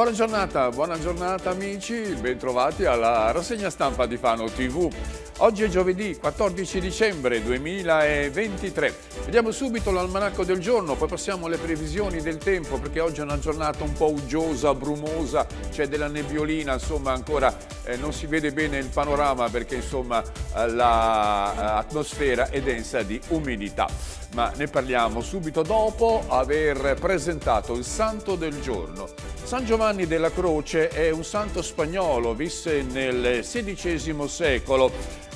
Buona giornata, buona giornata amici, bentrovati alla rassegna stampa di Fano TV. Oggi è giovedì 14 dicembre 2023. Vediamo subito l'almanacco del giorno, poi passiamo alle previsioni del tempo perché oggi è una giornata un po' uggiosa, brumosa, c'è della nebbiolina, insomma ancora eh, non si vede bene il panorama perché insomma l'atmosfera eh, la eh, è densa di umidità ma ne parliamo subito dopo aver presentato il santo del giorno. San Giovanni della Croce è un santo spagnolo, visse nel XVI secolo.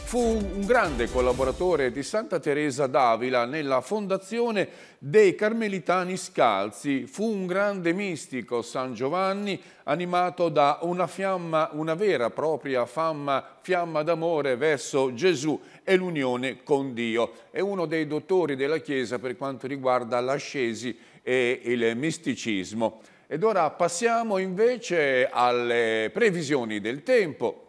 Fu un grande collaboratore di Santa Teresa d'Avila nella fondazione dei Carmelitani Scalzi. Fu un grande mistico San Giovanni, animato da una fiamma, una vera e propria fiamma, fiamma d'amore verso Gesù e l'unione con Dio. È uno dei dottori della Chiesa per quanto riguarda l'ascesi e il misticismo. Ed ora passiamo invece alle previsioni del tempo.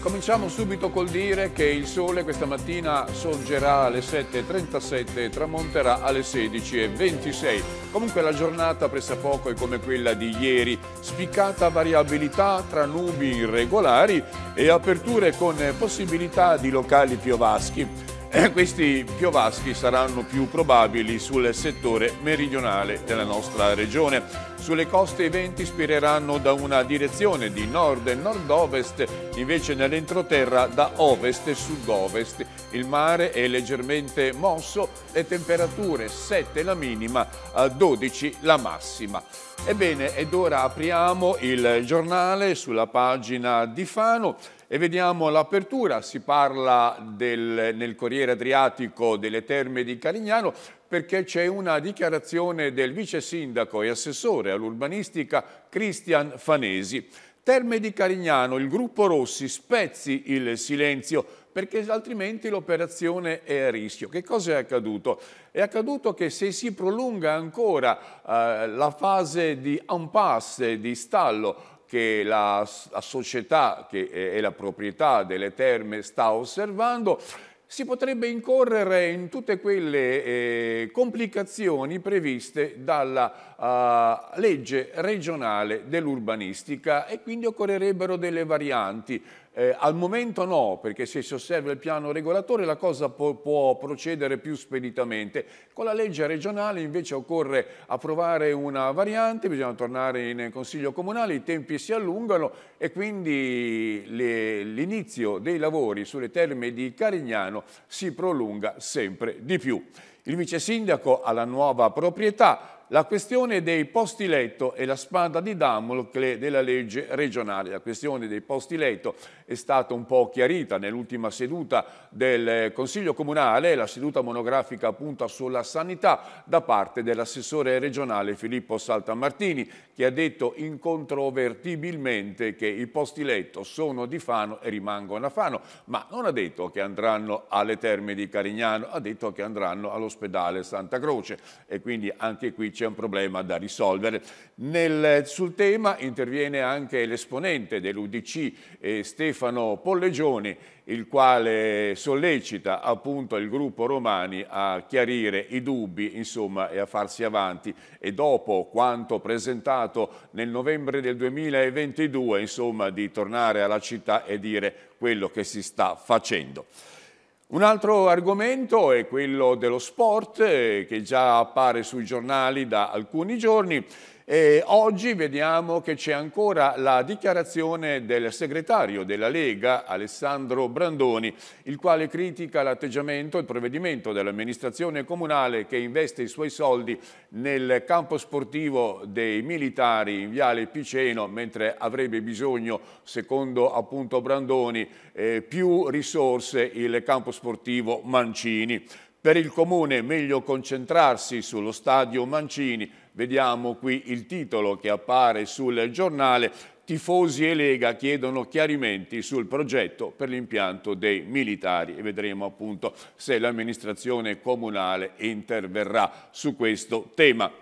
Cominciamo subito col dire che il sole questa mattina sorgerà alle 7.37 e tramonterà alle 16.26. Comunque la giornata pressappoco è come quella di ieri, spiccata variabilità tra nubi irregolari e aperture con possibilità di locali piovaschi. Eh, questi piovaschi saranno più probabili sul settore meridionale della nostra regione. Sulle coste i venti spireranno da una direzione di nord e nord-ovest, invece nell'entroterra da ovest e sud-ovest. Il mare è leggermente mosso, le temperature 7 la minima, 12 la massima. Ebbene, ed ora apriamo il giornale sulla pagina di Fano e vediamo l'apertura, si parla del, nel Corriere Adriatico delle terme di Carignano perché c'è una dichiarazione del vice sindaco e assessore all'urbanistica Cristian Fanesi. Terme di Carignano, il gruppo Rossi spezzi il silenzio perché altrimenti l'operazione è a rischio. Che cosa è accaduto? È accaduto che se si prolunga ancora eh, la fase di impasse, di stallo che la, la società che è, è la proprietà delle terme sta osservando, si potrebbe incorrere in tutte quelle eh, complicazioni previste dalla eh, legge regionale dell'urbanistica e quindi occorrerebbero delle varianti. Eh, al momento no, perché se si osserva il piano regolatore la cosa può, può, procedere più speditamente. Con la legge regionale invece occorre approvare una variante, bisogna tornare in Consiglio Comunale, i tempi si allungano e quindi l'inizio dei lavori sulle terme di Carignano si prolunga sempre di più. Il vice sindaco ha la nuova proprietà la questione dei posti letto è la spada di Damocle della legge regionale. La questione dei posti letto è stata un po' chiarita nell'ultima seduta del eh, Consiglio Comunale, la seduta monografica appunto sulla sanità da parte dell'assessore regionale Filippo Saltamartini che ha detto incontrovertibilmente che i posti letto sono di Fano e rimangono a Fano, ma non ha detto che andranno alle terme di Carignano, ha detto che andranno all'ospedale Santa Croce e quindi anche qui c'è un problema da risolvere. Nel, sul tema interviene anche l'esponente dell'Udc eh, Stefano Stefano Pollegioni, il quale sollecita appunto il gruppo Romani a chiarire i dubbi insomma, e a farsi avanti e dopo quanto presentato nel novembre del 2022 insomma, di tornare alla città e dire quello che si sta facendo. Un altro argomento è quello dello sport eh, che già appare sui giornali da alcuni giorni e oggi vediamo che c'è ancora la dichiarazione del segretario della Lega, Alessandro Brandoni, il quale critica l'atteggiamento e il provvedimento dell'amministrazione comunale che investe i suoi soldi nel campo sportivo dei militari in Viale Piceno, mentre avrebbe bisogno, secondo appunto Brandoni, eh, più risorse il campo sportivo Mancini. Per il Comune meglio concentrarsi sullo stadio Mancini Vediamo qui il titolo che appare sul giornale. Tifosi e Lega chiedono chiarimenti sul progetto per l'impianto dei militari e vedremo appunto se l'amministrazione comunale interverrà su questo tema.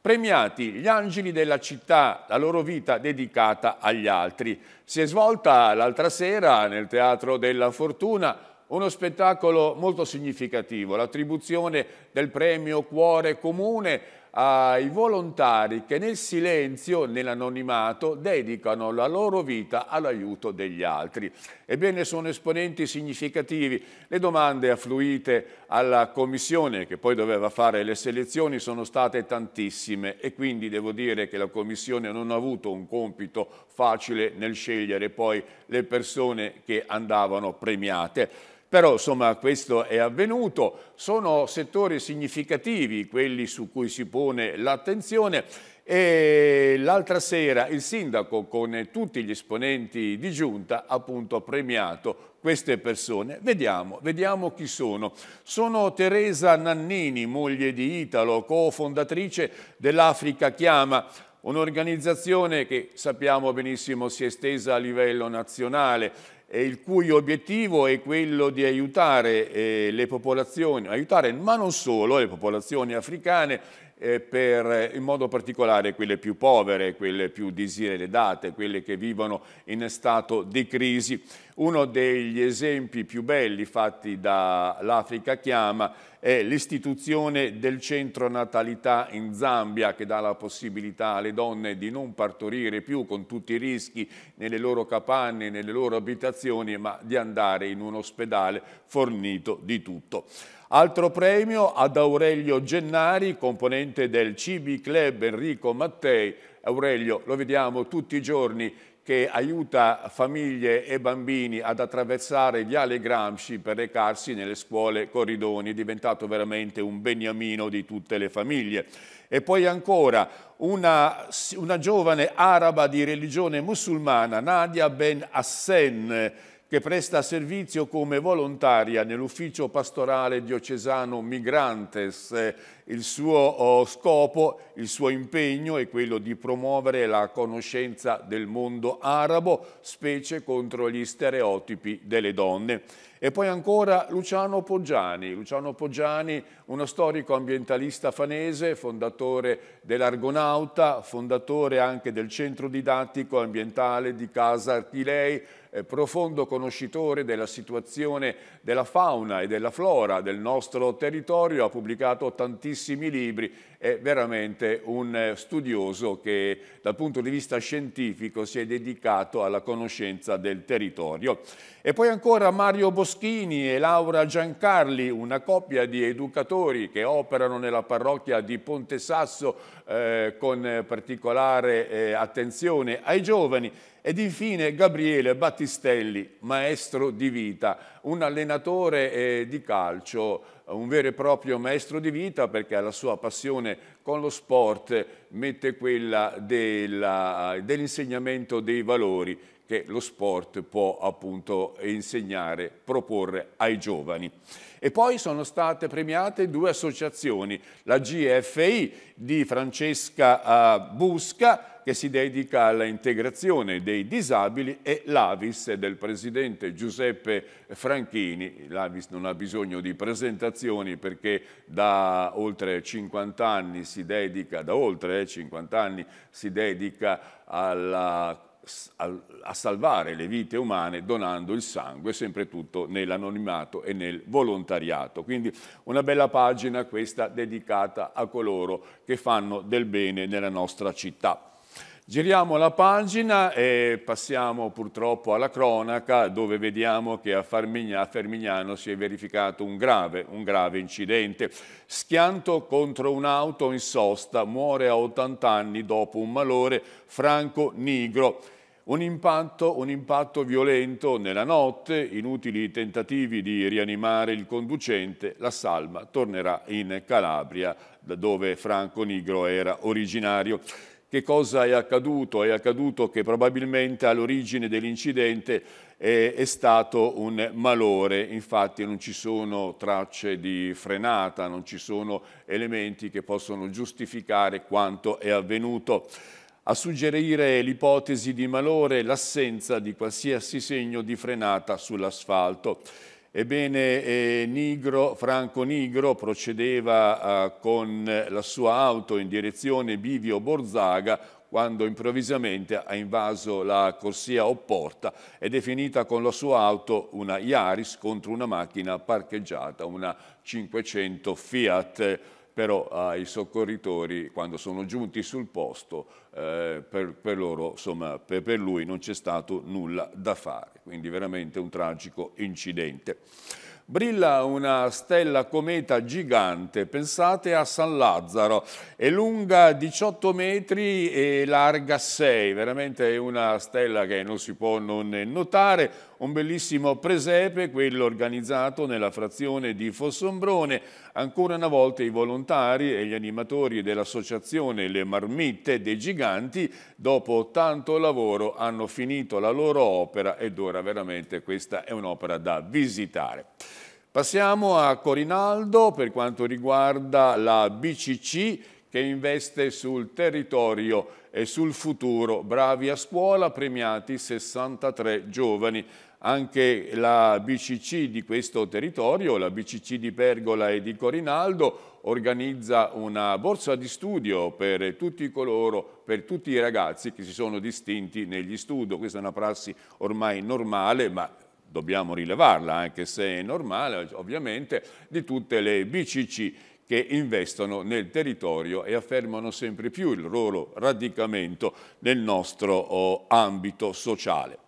Premiati gli angeli della città, la loro vita dedicata agli altri. Si è svolta l'altra sera nel Teatro della Fortuna uno spettacolo molto significativo, l'attribuzione del premio Cuore Comune ai volontari che nel silenzio, nell'anonimato, dedicano la loro vita all'aiuto degli altri. Ebbene, sono esponenti significativi. Le domande affluite alla Commissione, che poi doveva fare le selezioni, sono state tantissime e quindi devo dire che la Commissione non ha avuto un compito facile nel scegliere poi le persone che andavano premiate. Però insomma questo è avvenuto, sono settori significativi quelli su cui si pone l'attenzione e l'altra sera il sindaco con tutti gli esponenti di giunta appunto, ha premiato queste persone. Vediamo, vediamo chi sono. Sono Teresa Nannini, moglie di Italo, cofondatrice dell'Africa Chiama, un'organizzazione che sappiamo benissimo si è estesa a livello nazionale il cui obiettivo è quello di aiutare eh, le popolazioni, aiutare ma non solo le popolazioni africane eh, per, eh, in modo particolare quelle più povere, quelle più diseredate, quelle che vivono in stato di crisi. Uno degli esempi più belli fatti dall'Africa Chiama è l'istituzione del centro natalità in Zambia che dà la possibilità alle donne di non partorire più con tutti i rischi nelle loro capanne, nelle loro abitazioni, ma di andare in un ospedale fornito di tutto. Altro premio ad Aurelio Gennari, componente del Cibi Club Enrico Mattei. Aurelio, lo vediamo tutti i giorni, che aiuta famiglie e bambini ad attraversare Viale Gramsci per recarsi nelle scuole Corridoni, è diventato veramente un beniamino di tutte le famiglie. E poi ancora una, una giovane araba di religione musulmana, Nadia Ben Hassen, che presta servizio come volontaria nell'ufficio pastorale diocesano Migrantes il suo oh, scopo, il suo impegno è quello di promuovere la conoscenza del mondo arabo, specie contro gli stereotipi delle donne. E poi ancora Luciano Poggiani, Luciano Poggiani, uno storico ambientalista fanese, fondatore dell'Argonauta, fondatore anche del centro didattico ambientale di Casa Archilei, eh, profondo conoscitore della situazione della fauna e della flora del nostro territorio, ha pubblicato tantissimi tantissimi libri, è veramente un eh, studioso che dal punto di vista scientifico si è dedicato alla conoscenza del territorio. E poi ancora Mario Boschini e Laura Giancarli, una coppia di educatori che operano nella parrocchia di Ponte Sasso eh, con particolare eh, attenzione ai giovani. Ed infine Gabriele Battistelli, maestro di vita, un allenatore eh, di calcio un vero e proprio maestro di vita perché la sua passione con lo sport mette quella dell'insegnamento dei valori che lo sport può appunto insegnare, proporre ai giovani. E poi sono state premiate due associazioni, la GFI di Francesca eh, Busca che si dedica alla integrazione dei disabili e l'Avis del presidente Giuseppe Franchini. L'Avis non ha bisogno di presentazioni perché da oltre 50 anni si dedica, da oltre 50 anni si dedica alla a salvare le vite umane donando il sangue, sempre tutto nell'anonimato e nel volontariato. Quindi una bella pagina questa dedicata a coloro che fanno del bene nella nostra città. Giriamo la pagina e passiamo purtroppo alla cronaca dove vediamo che a, Fermignano si è verificato un grave, un grave, incidente. Schianto contro un'auto in sosta, muore a 80 anni dopo un malore Franco Nigro. Un impatto, un impatto, violento nella notte, inutili tentativi di rianimare il conducente, la salma tornerà in Calabria, da dove Franco Nigro era originario. Che cosa è accaduto? È accaduto che probabilmente all'origine dell'incidente è, è, stato un malore, infatti non ci sono tracce di frenata, non ci sono elementi che possono giustificare quanto è avvenuto a suggerire l'ipotesi di malore l'assenza di qualsiasi segno di frenata sull'asfalto. Ebbene, eh, Nigro, Franco Nigro procedeva eh, con la sua auto in direzione Bivio Borzaga quando improvvisamente ha invaso la corsia opporta ed è finita con la sua auto una Iaris contro una macchina parcheggiata, una 500 Fiat però eh, i soccorritori quando sono giunti sul posto eh, per, per, loro, insomma, per, per lui non c'è stato nulla da fare, quindi veramente un tragico incidente. Brilla una stella cometa gigante, pensate a San Lazzaro, è lunga 18 metri e larga 6, veramente è una stella che non si può non notare, un bellissimo presepe, quello organizzato nella frazione di Fossombrone. Ancora una volta i volontari e gli animatori dell'associazione Le Marmitte dei Giganti, dopo tanto lavoro, hanno finito la loro opera ed ora veramente questa è un'opera da visitare. Passiamo a Corinaldo per quanto riguarda la BCC che investe sul territorio e sul futuro. Bravi a scuola, premiati 63 giovani anche la BCC di questo territorio, la BCC di Pergola e di Corinaldo, organizza una borsa di studio per tutti coloro, per tutti i ragazzi che si sono distinti negli studi. Questa è una prassi ormai normale, ma dobbiamo rilevarla, anche se è normale, ovviamente, di tutte le BCC che investono nel territorio e affermano sempre più il loro radicamento nel nostro oh, ambito sociale.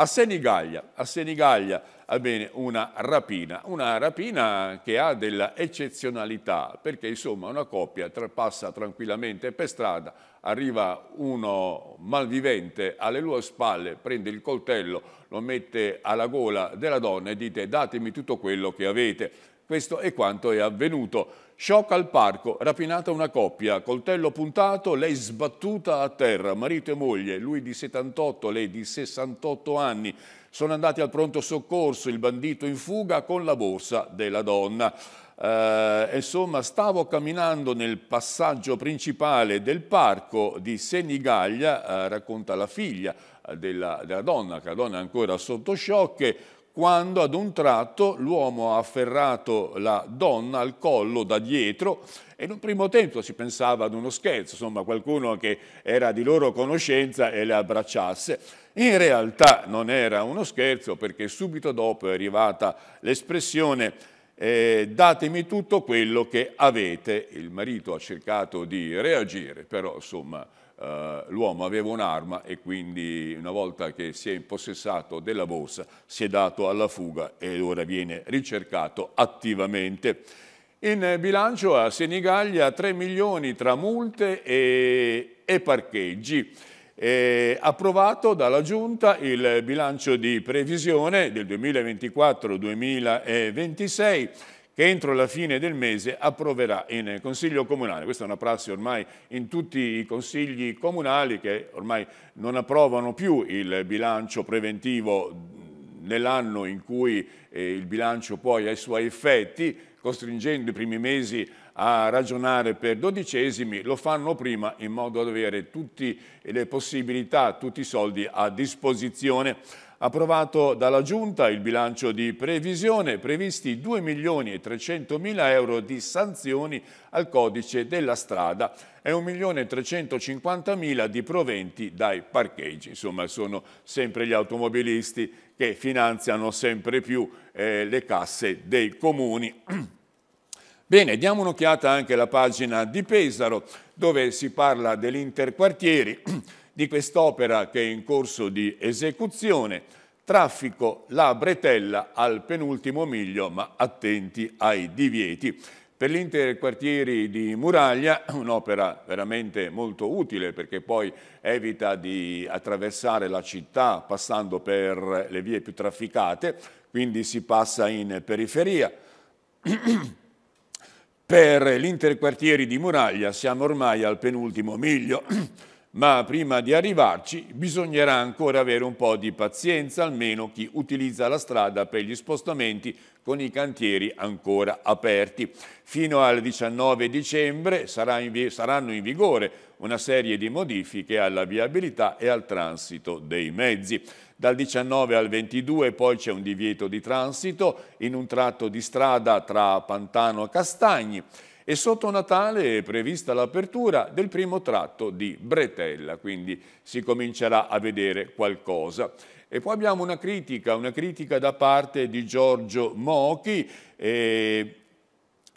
A Senigallia, a Senigallia avviene una rapina, una rapina che ha della eccezionalità, perché insomma una coppia passa tranquillamente per strada, arriva uno malvivente alle loro spalle, prende il coltello, lo mette alla gola della donna e dite datemi tutto quello che avete. Questo è quanto è avvenuto Shock al parco, rapinata una coppia, coltello puntato, lei sbattuta a terra, marito e moglie, lui di 78, lei di 68 anni. Sono andati al pronto soccorso, il bandito in fuga con la borsa della donna. Eh, insomma, stavo camminando nel passaggio principale del parco di Senigallia, eh, racconta la figlia eh, della, della donna, che la donna è ancora sotto shock, quando ad un tratto l'uomo ha afferrato la donna al collo da dietro e in un primo tempo si pensava ad uno scherzo, insomma qualcuno che era di loro conoscenza e le abbracciasse. In realtà non era uno scherzo perché subito dopo è arrivata l'espressione eh, datemi tutto quello che avete. Il marito ha cercato di reagire, però insomma eh, l'uomo aveva un'arma e quindi una volta che si è impossessato della borsa si è dato alla fuga ed ora viene ricercato attivamente. In bilancio a Senigallia 3 milioni tra multe e, e parcheggi. Eh, approvato dalla Giunta il bilancio di previsione del 2024-2026 che entro la fine del mese approverà in Consiglio Comunale. Questa è una prassi ormai in tutti i consigli comunali che ormai non approvano più il bilancio preventivo nell'anno in cui eh, il bilancio poi ha i suoi effetti, costringendo i primi mesi a ragionare per dodicesimi, lo fanno prima in modo da avere tutte le possibilità, tutti i soldi a disposizione. Approvato dalla Giunta il bilancio di previsione, previsti 2 milioni e 300 mila euro di sanzioni al codice della strada e 1 milione e 350 mila di proventi dai parcheggi. Insomma sono sempre gli automobilisti che finanziano sempre più eh, le casse dei comuni. Bene, diamo un'occhiata anche alla pagina di Pesaro dove si parla dell'interquartieri di quest'opera che è in corso di esecuzione, traffico la bretella al penultimo miglio, ma attenti ai divieti. Per l'interquartieri di Muraglia, un'opera veramente molto utile perché poi evita di attraversare la città passando per le vie più trafficate, quindi si passa in periferia. per l'interquartieri di Muraglia siamo ormai al penultimo miglio. ma prima di arrivarci bisognerà ancora avere un po' di pazienza, almeno chi utilizza la strada per gli spostamenti con i cantieri ancora aperti. Fino al 19 dicembre saranno in vigore una serie di modifiche alla viabilità e al transito dei mezzi. Dal 19 al 22 poi c'è un divieto di transito in un tratto di strada tra Pantano e Castagni e sotto Natale è prevista l'apertura del primo tratto di Bretella, quindi si comincerà a vedere qualcosa. E poi abbiamo una critica, una critica da parte di Giorgio Mochi, eh,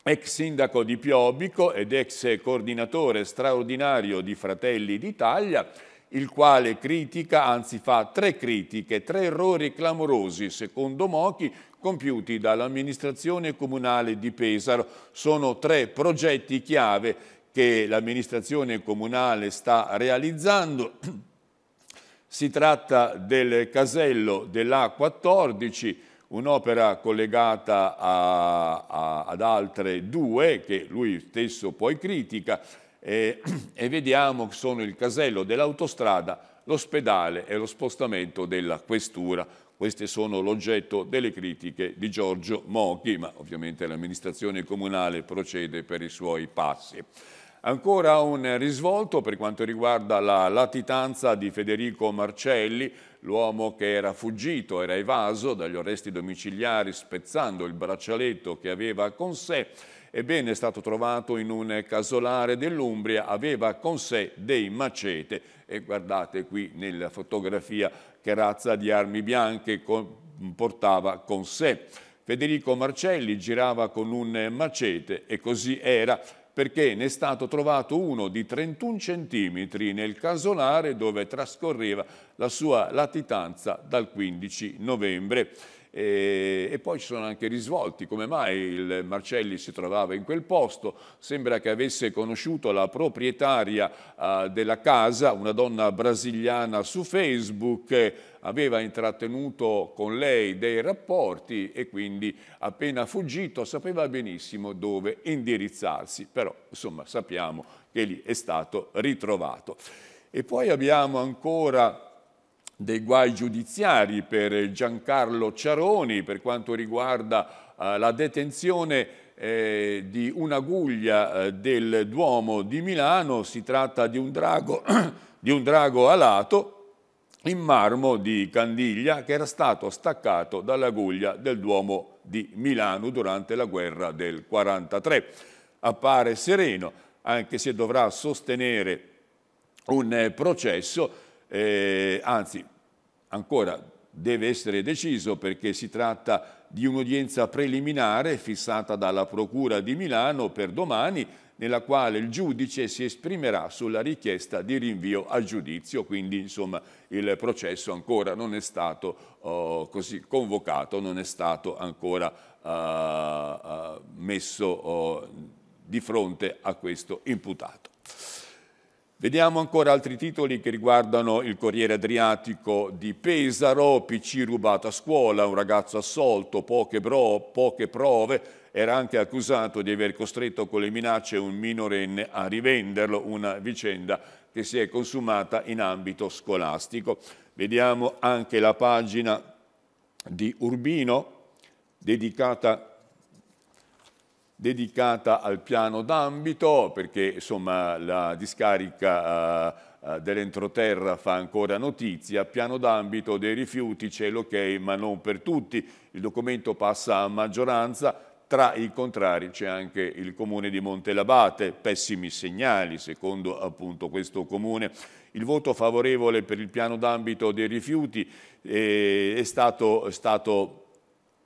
ex sindaco di Piobico ed ex coordinatore straordinario di Fratelli d'Italia, il quale critica, anzi fa tre critiche, tre errori clamorosi, secondo Mochi, compiuti dall'amministrazione comunale di Pesaro. Sono tre progetti chiave che l'amministrazione comunale sta realizzando. Si tratta del casello dell'A14, un'opera collegata a, a, ad altre due che lui stesso poi critica e, e vediamo che sono il casello dell'autostrada, l'ospedale e lo spostamento della questura. Queste sono l'oggetto delle critiche di Giorgio Mochi, ma ovviamente l'amministrazione comunale procede per i suoi passi. Ancora un risvolto per quanto riguarda la latitanza di Federico Marcelli, l'uomo che era fuggito, era evaso dagli arresti domiciliari spezzando il braccialetto che aveva con sé Ebbene, è stato trovato in un casolare dell'Umbria, aveva con sé dei macete e guardate qui nella fotografia che razza di armi bianche portava con sé. Federico Marcelli girava con un macete e così era perché ne è stato trovato uno di 31 centimetri nel casolare dove trascorreva la sua latitanza dal 15 novembre. E, e, poi ci sono anche risvolti, come mai il Marcelli si trovava in quel posto, sembra che avesse conosciuto la proprietaria uh, della casa, una donna brasiliana su Facebook, aveva intrattenuto con lei dei rapporti e quindi appena fuggito sapeva benissimo dove indirizzarsi, però insomma sappiamo che lì è stato ritrovato. E poi abbiamo ancora dei guai giudiziari per Giancarlo Ciaroni per quanto riguarda eh, la detenzione eh, di un'aguglia eh, del Duomo di Milano, si tratta di un, drago, di un drago alato in marmo di Candiglia che era stato staccato dall'aguglia del Duomo di Milano durante la guerra del 43. Appare sereno, anche se dovrà sostenere un eh, processo eh, anzi ancora deve essere deciso perché si tratta di un'udienza preliminare fissata dalla Procura di Milano per domani nella quale il giudice si esprimerà sulla richiesta di rinvio a giudizio, quindi insomma il processo ancora non è stato oh, così convocato, non è stato ancora uh, messo uh, di fronte a questo imputato. Vediamo ancora altri titoli che riguardano il Corriere Adriatico di Pesaro, PC rubato a scuola, un ragazzo assolto, poche, bro, poche prove, era anche accusato di aver costretto con le minacce un minorenne a rivenderlo, una vicenda che si è consumata in ambito scolastico. Vediamo anche la pagina di Urbino dedicata a dedicata al piano d'ambito perché insomma, la discarica eh, eh dell'entroterra fa ancora notizia, piano d'ambito dei rifiuti c'è l'ok ma non per tutti, il documento passa a maggioranza, tra i contrari c'è anche il comune di Montelabate, pessimi segnali secondo appunto questo comune. Il voto favorevole per il piano d'ambito dei rifiuti eh, è stato, stato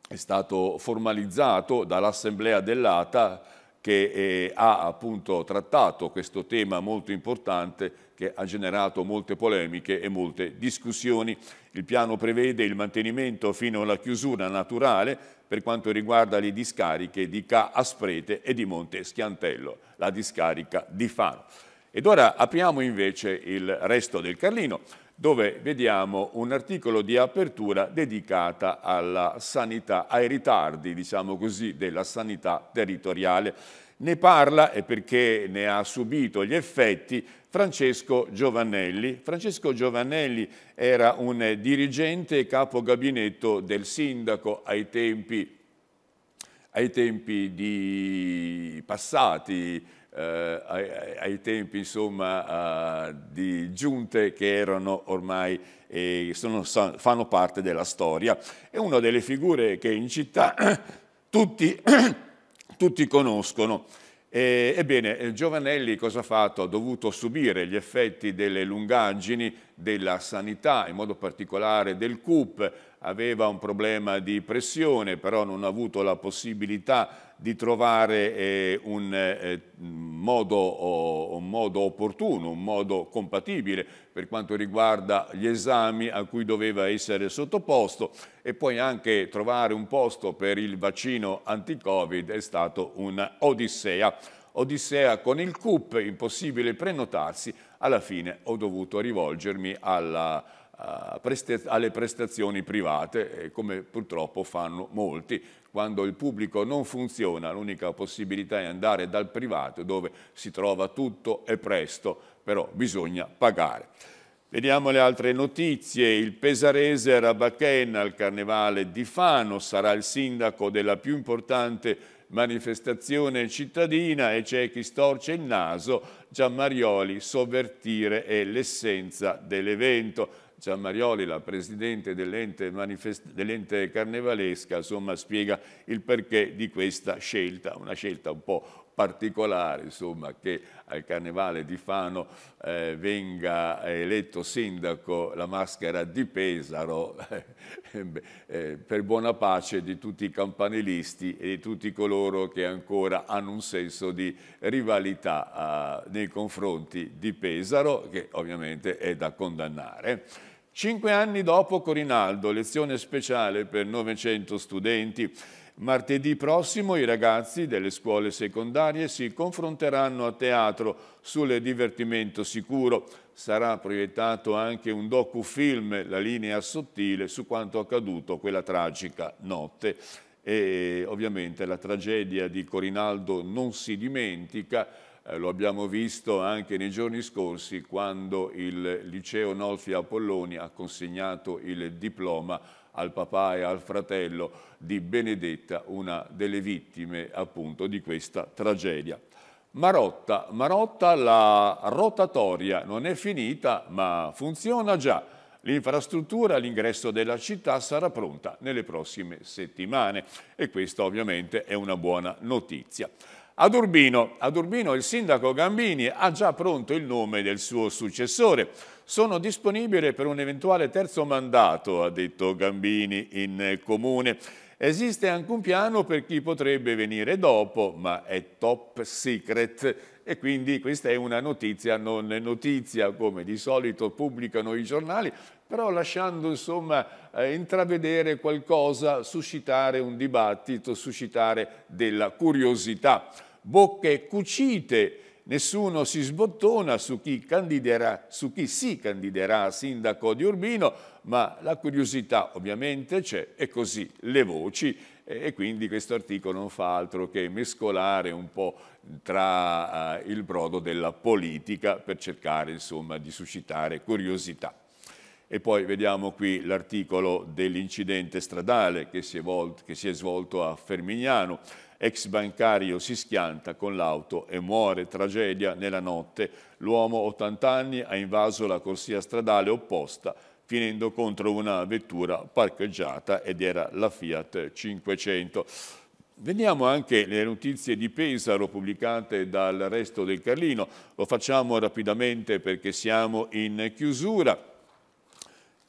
è stato formalizzato dall'Assemblea dell'ATA che eh, ha appunto trattato questo tema molto importante che ha generato molte polemiche e molte discussioni. Il piano prevede il mantenimento fino alla chiusura naturale per quanto riguarda le discariche di Ca Asprete e di Monte Schiantello, la discarica di Fano. Ed ora apriamo invece il resto del Carlino dove vediamo un articolo di apertura dedicata alla sanità, ai ritardi, diciamo così, della sanità territoriale. Ne parla, e perché ne ha subito gli effetti, Francesco Giovannelli. Francesco Giovannelli era un dirigente e capo gabinetto del sindaco ai tempi, ai tempi passati eh, ai, ai, tempi insomma, eh, di giunte che erano ormai eh, sono, fanno parte della storia. È una delle figure che in città tutti, tutti conoscono. E, ebbene, eh, Giovanelli cosa ha fatto? Ha dovuto subire gli effetti delle lungaggini della sanità, in modo particolare del CUP, aveva un problema di pressione, però non ha avuto la possibilità di trovare eh, un, eh, modo, oh, un, modo, opportuno, un modo compatibile per quanto riguarda gli esami a cui doveva essere sottoposto e poi anche trovare un posto per il vaccino anti-Covid è stato un'odissea. Odissea con il CUP, impossibile prenotarsi, alla fine ho dovuto rivolgermi alla alle prestazioni private, come purtroppo fanno molti. Quando il pubblico non funziona, l'unica possibilità è andare dal privato, dove si trova tutto e presto, però bisogna pagare. Vediamo le altre notizie. Il pesarese Rabachen al Carnevale di Fano sarà il sindaco della più importante manifestazione cittadina e c'è chi storce il naso, Gian Marioli, sovvertire è l'essenza dell'evento Giammarioli, la presidente dell'ente dell carnevalesca, insomma, spiega il perché di questa scelta, una scelta un po' particolare, insomma, che al Carnevale di Fano eh, venga eletto sindaco la maschera di Pesaro eh, eh, per buona pace di tutti i campanilisti e di tutti coloro che ancora hanno un senso di rivalità eh, nei confronti di Pesaro, che ovviamente è da condannare. Cinque anni dopo Corinaldo, lezione speciale per 900 studenti, Martedì prossimo i ragazzi delle scuole secondarie si confronteranno a teatro sul divertimento sicuro. Sarà proiettato anche un docufilm, La linea sottile, su quanto accaduto quella tragica notte. E ovviamente la tragedia di Corinaldo non si dimentica, eh, lo abbiamo visto anche nei giorni scorsi quando il liceo Nolfi Apolloni ha consegnato il diploma al papà e al fratello di Benedetta, una delle vittime appunto di questa tragedia. Marotta, Marotta la rotatoria non è finita ma funziona già. L'infrastruttura all'ingresso della città sarà pronta nelle prossime settimane e questa ovviamente è una buona notizia. Ad Urbino, ad Urbino il sindaco Gambini ha già pronto il nome del suo successore sono disponibile per un eventuale terzo mandato, ha detto Gambini in comune. Esiste anche un piano per chi potrebbe venire dopo, ma è top secret e quindi questa è una notizia non è notizia, come di solito pubblicano i giornali, però lasciando insomma eh, intravedere qualcosa, suscitare un dibattito, suscitare della curiosità. Bocche cucite nessuno si sbottona su chi, su chi si candiderà a sindaco di Urbino, ma la curiosità ovviamente c'è e così le voci e quindi questo articolo non fa altro che mescolare un po' tra eh, il brodo della politica per cercare insomma, di suscitare curiosità. E poi vediamo qui l'articolo dell'incidente stradale che si, che si è svolto a Fermignano ex bancario si schianta con l'auto e muore, tragedia nella notte. L'uomo, 80 anni, ha invaso la corsia stradale opposta finendo contro una vettura parcheggiata ed era la Fiat 500. Veniamo anche alle notizie di Pesaro pubblicate dal resto del Carlino. Lo facciamo rapidamente perché siamo in chiusura.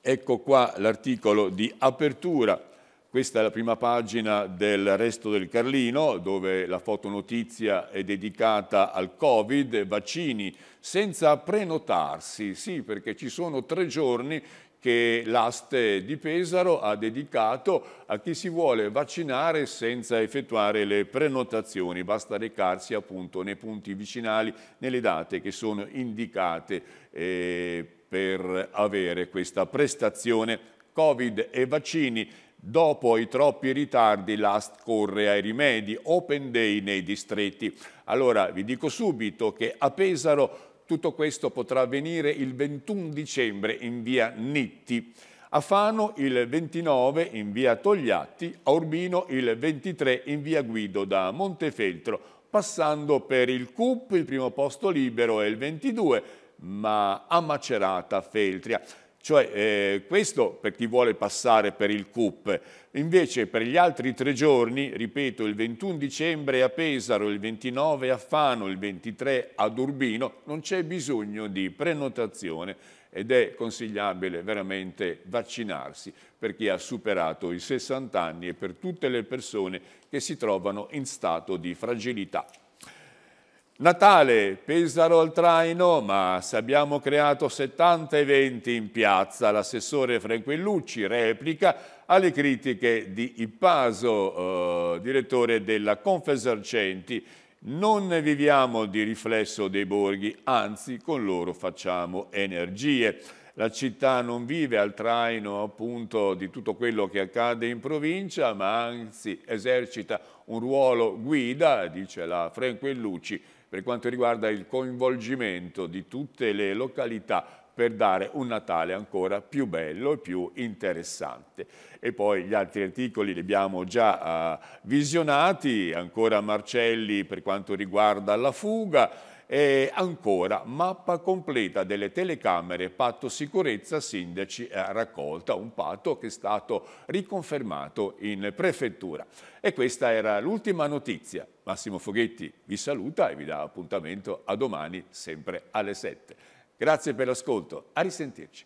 Ecco qua l'articolo di apertura. Questa è la prima pagina del Resto del Carlino, dove la fotonotizia è dedicata al Covid, vaccini senza prenotarsi, sì, perché ci sono tre giorni che l'aste di Pesaro ha dedicato a chi si vuole vaccinare senza effettuare le prenotazioni, basta recarsi appunto nei punti vicinali, nelle date che sono indicate eh, per avere questa prestazione Covid e vaccini Dopo i troppi ritardi, l'AST corre ai rimedi, open day nei distretti. Allora vi dico subito che a Pesaro tutto questo potrà avvenire il 21 dicembre in via Nitti, a Fano il 29 in via Togliatti, a Urbino il 23 in via Guido da Montefeltro, passando per il CUP, il primo posto libero è il 22, ma a Macerata, Feltria. Cioè eh, questo per chi vuole passare per il CUP, invece per gli altri tre giorni, ripeto, il 21 dicembre a Pesaro, il 29 a Fano, il 23 ad Urbino, non c'è bisogno di prenotazione ed è consigliabile veramente vaccinarsi per chi ha superato i 60 anni e per tutte le persone che si trovano in stato di fragilità. Natale, Pesaro al traino, ma se abbiamo creato 70 eventi in piazza, l'assessore Franquellucci replica alle critiche di Ippaso, eh, direttore della Confesercenti. Non ne viviamo di riflesso dei borghi, anzi con loro facciamo energie. La città non vive al traino appunto di tutto quello che accade in provincia, ma anzi esercita un ruolo guida, dice la Franquellucci, per quanto riguarda il coinvolgimento di tutte le località per dare un Natale ancora più bello e più interessante. E poi gli altri articoli li abbiamo già uh, visionati, ancora Marcelli per quanto riguarda la fuga, e ancora, mappa completa delle telecamere, patto sicurezza, sindaci eh, raccolta, un patto che è stato riconfermato in prefettura. E questa era l'ultima notizia. Massimo Foghetti vi saluta e vi dà appuntamento a domani, sempre alle 7. Grazie per l'ascolto, a risentirci.